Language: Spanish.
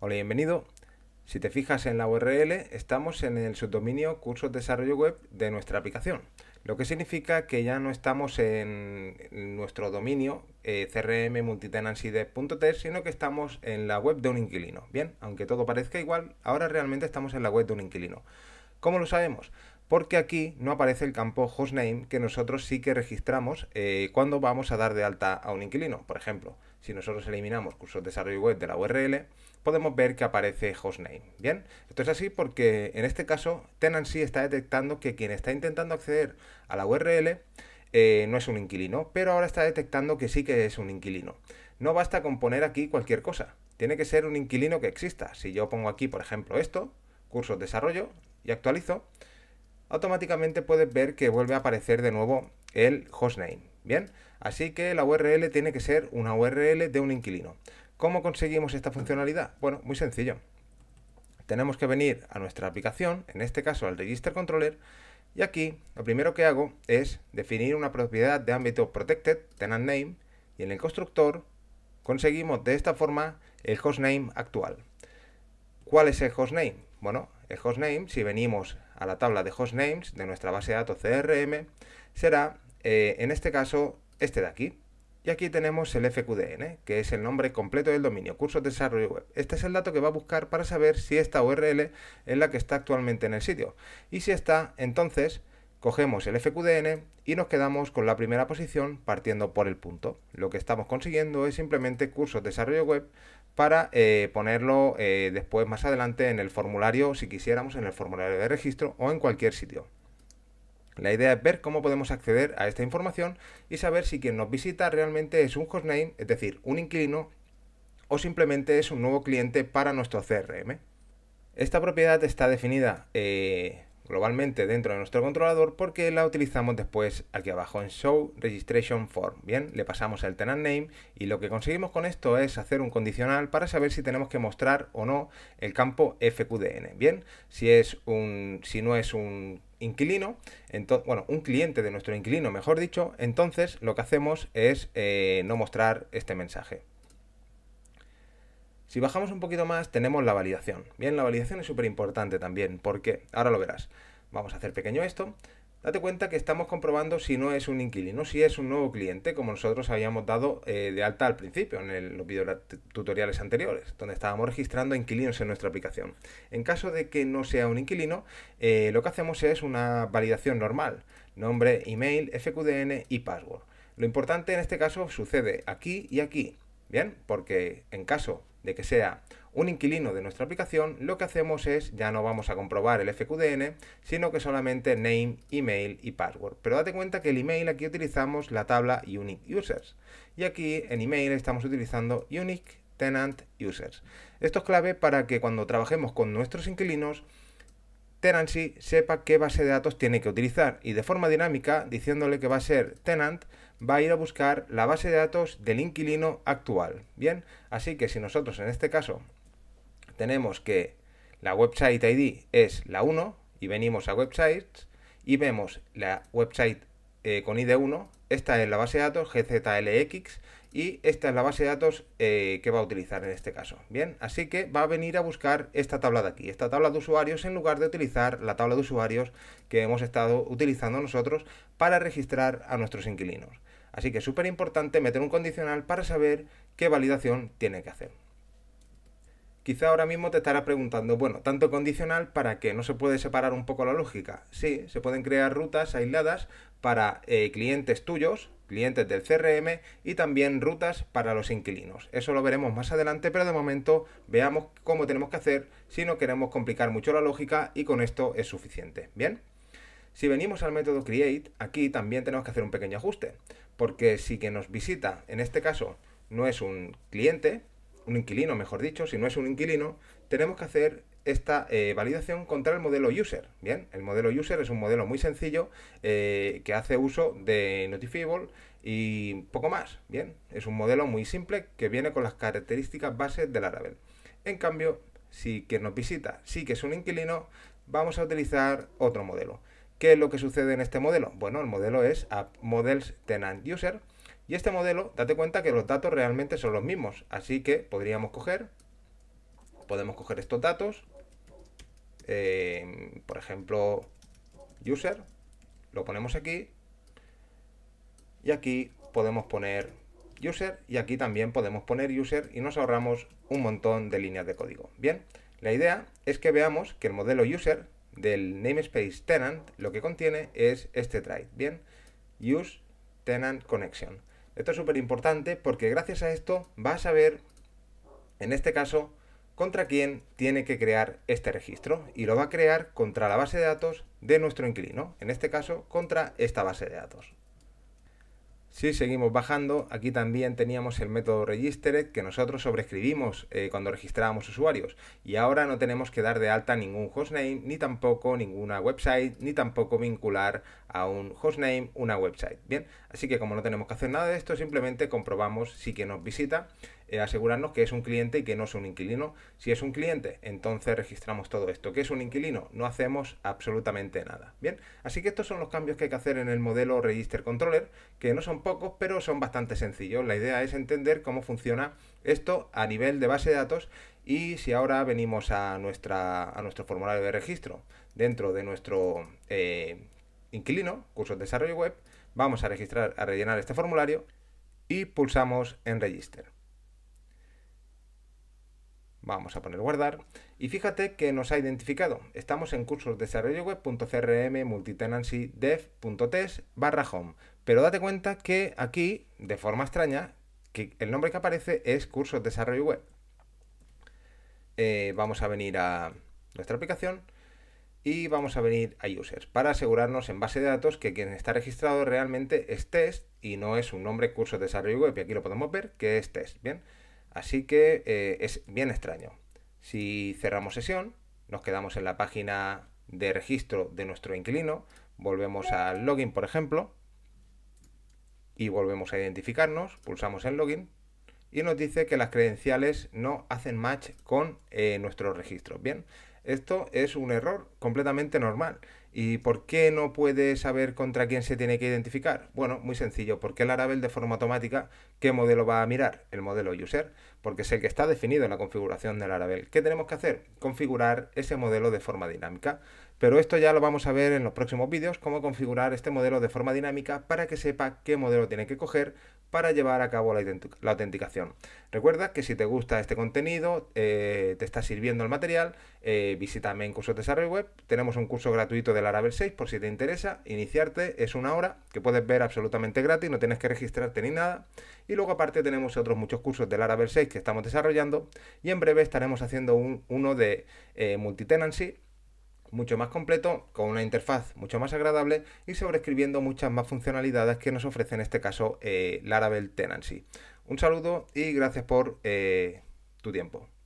Hola, bienvenido. Si te fijas en la URL, estamos en el subdominio Cursos de Desarrollo Web de nuestra aplicación, lo que significa que ya no estamos en nuestro dominio eh, crm e e sino que estamos en la web de un inquilino. Bien, aunque todo parezca igual, ahora realmente estamos en la web de un inquilino. ¿Cómo lo sabemos? Porque aquí no aparece el campo hostname que nosotros sí que registramos eh, cuando vamos a dar de alta a un inquilino. Por ejemplo, si nosotros eliminamos cursos desarrollo web de la URL, podemos ver que aparece hostname. Bien, esto es así porque en este caso Tenancy está detectando que quien está intentando acceder a la URL eh, no es un inquilino, pero ahora está detectando que sí que es un inquilino. No basta con poner aquí cualquier cosa, tiene que ser un inquilino que exista. Si yo pongo aquí, por ejemplo, esto, cursos desarrollo, y actualizo, automáticamente puedes ver que vuelve a aparecer de nuevo el hostname. Bien, así que la URL tiene que ser una URL de un inquilino. ¿Cómo conseguimos esta funcionalidad? Bueno, muy sencillo. Tenemos que venir a nuestra aplicación, en este caso al Register Controller, y aquí lo primero que hago es definir una propiedad de ámbito Protected, Tenant Name, y en el constructor conseguimos de esta forma el hostname actual. ¿Cuál es el hostname? Bueno, el hostname, si venimos a la tabla de hostnames de nuestra base de datos CRM, será, eh, en este caso, este de aquí, y aquí tenemos el FQDN, que es el nombre completo del dominio, cursos de desarrollo web. Este es el dato que va a buscar para saber si esta URL es la que está actualmente en el sitio. Y si está, entonces cogemos el FQDN y nos quedamos con la primera posición partiendo por el punto. Lo que estamos consiguiendo es simplemente cursos de desarrollo web para eh, ponerlo eh, después más adelante en el formulario, si quisiéramos, en el formulario de registro o en cualquier sitio. La idea es ver cómo podemos acceder a esta información y saber si quien nos visita realmente es un hostname, es decir, un inquilino, o simplemente es un nuevo cliente para nuestro CRM. Esta propiedad está definida eh, globalmente dentro de nuestro controlador porque la utilizamos después aquí abajo en Show Registration Form. Bien, le pasamos el tenant name y lo que conseguimos con esto es hacer un condicional para saber si tenemos que mostrar o no el campo FQDN. Bien, si, es un, si no es un inquilino, bueno, un cliente de nuestro inquilino, mejor dicho, entonces lo que hacemos es eh, no mostrar este mensaje. Si bajamos un poquito más, tenemos la validación. Bien, la validación es súper importante también, porque ahora lo verás. Vamos a hacer pequeño esto, Date cuenta que estamos comprobando si no es un inquilino, si es un nuevo cliente, como nosotros habíamos dado eh, de alta al principio en los videotutoriales anteriores, donde estábamos registrando inquilinos en nuestra aplicación. En caso de que no sea un inquilino, eh, lo que hacemos es una validación normal, nombre, email, FQDN y password. Lo importante en este caso sucede aquí y aquí, ¿bien? Porque en caso de que sea un inquilino de nuestra aplicación, lo que hacemos es, ya no vamos a comprobar el FQDN, sino que solamente name, email y password. Pero date cuenta que el email aquí utilizamos la tabla unique users. Y aquí en email estamos utilizando unique tenant users. Esto es clave para que cuando trabajemos con nuestros inquilinos, Tenancy sepa qué base de datos tiene que utilizar y de forma dinámica, diciéndole que va a ser tenant, va a ir a buscar la base de datos del inquilino actual. Bien, así que si nosotros en este caso tenemos que la website ID es la 1 y venimos a websites y vemos la website eh, con ID 1, esta es la base de datos GZLX y esta es la base de datos eh, que va a utilizar en este caso. Bien, así que va a venir a buscar esta tabla de aquí, esta tabla de usuarios, en lugar de utilizar la tabla de usuarios que hemos estado utilizando nosotros para registrar a nuestros inquilinos. Así que es súper importante meter un condicional para saber qué validación tiene que hacer. Quizá ahora mismo te estará preguntando, bueno, tanto condicional para que no se puede separar un poco la lógica. Sí, se pueden crear rutas aisladas para eh, clientes tuyos, clientes del CRM y también rutas para los inquilinos. Eso lo veremos más adelante, pero de momento veamos cómo tenemos que hacer si no queremos complicar mucho la lógica y con esto es suficiente. Bien. Si venimos al método create, aquí también tenemos que hacer un pequeño ajuste, porque si que nos visita, en este caso, no es un cliente, un inquilino, mejor dicho, si no es un inquilino, tenemos que hacer esta eh, validación contra el modelo user. Bien, el modelo user es un modelo muy sencillo eh, que hace uso de Notifiable y poco más. Bien, es un modelo muy simple que viene con las características bases del Laravel. En cambio, si quien nos visita sí que es un inquilino, vamos a utilizar otro modelo. ¿Qué es lo que sucede en este modelo? Bueno, el modelo es a Models Tenant User y este modelo, date cuenta que los datos realmente son los mismos, así que podríamos coger, podemos coger estos datos, eh, por ejemplo, user, lo ponemos aquí, y aquí podemos poner user, y aquí también podemos poner user, y nos ahorramos un montón de líneas de código. Bien, la idea es que veamos que el modelo user del namespace tenant lo que contiene es este drive, bien, use tenant connection. Esto es súper importante porque gracias a esto va a saber, en este caso, contra quién tiene que crear este registro y lo va a crear contra la base de datos de nuestro inquilino, en este caso contra esta base de datos. Si seguimos bajando, aquí también teníamos el método registered que nosotros sobreescribimos eh, cuando registrábamos usuarios y ahora no tenemos que dar de alta ningún hostname, ni tampoco ninguna website, ni tampoco vincular a un hostname una website. Bien, así que como no tenemos que hacer nada de esto, simplemente comprobamos si que nos visita, eh, asegurarnos que es un cliente y que no es un inquilino. Si es un cliente, entonces registramos todo esto. ¿Qué es un inquilino? No hacemos absolutamente nada. Bien, así que estos son los cambios que hay que hacer en el modelo register controller, que no son pocos, pero son bastante sencillos. La idea es entender cómo funciona esto a nivel de base de datos y si ahora venimos a, nuestra, a nuestro formulario de registro dentro de nuestro eh, inquilino, cursos de desarrollo web, vamos a registrar, a rellenar este formulario y pulsamos en Register. Vamos a poner guardar y fíjate que nos ha identificado. Estamos en cursos desarrollo punto test barra home. Pero date cuenta que aquí, de forma extraña, que el nombre que aparece es Cursos Desarrollo Web. Eh, vamos a venir a nuestra aplicación y vamos a venir a Users para asegurarnos en base de datos que quien está registrado realmente es test y no es un nombre Cursos Desarrollo Web. Y aquí lo podemos ver que es test. Bien, así que eh, es bien extraño. Si cerramos sesión, nos quedamos en la página de registro de nuestro inquilino, volvemos al login, por ejemplo, y volvemos a identificarnos, pulsamos en login y nos dice que las credenciales no hacen match con eh, nuestro registro. Bien, esto es un error completamente normal. ¿Y por qué no puede saber contra quién se tiene que identificar? Bueno, muy sencillo, porque el Laravel de forma automática, ¿qué modelo va a mirar? El modelo user, porque es el que está definido en la configuración del Laravel. ¿Qué tenemos que hacer? Configurar ese modelo de forma dinámica. Pero esto ya lo vamos a ver en los próximos vídeos, cómo configurar este modelo de forma dinámica para que sepa qué modelo tiene que coger para llevar a cabo la, autenticación. Recuerda que si te gusta este contenido, eh, te está sirviendo el material, eh, visítame en cursos de desarrollo web. Tenemos un curso gratuito del Laravel 6 por si te interesa. Iniciarte es una hora que puedes ver absolutamente gratis, no tienes que registrarte ni nada. Y luego aparte tenemos otros muchos cursos del Laravel 6 que estamos desarrollando y en breve estaremos haciendo uno de eh, multitenancy mucho más completo, con una interfaz mucho más agradable y sobreescribiendo muchas más funcionalidades que nos ofrece en este caso eh, Laravel Tenancy. Un saludo y gracias por eh, tu tiempo.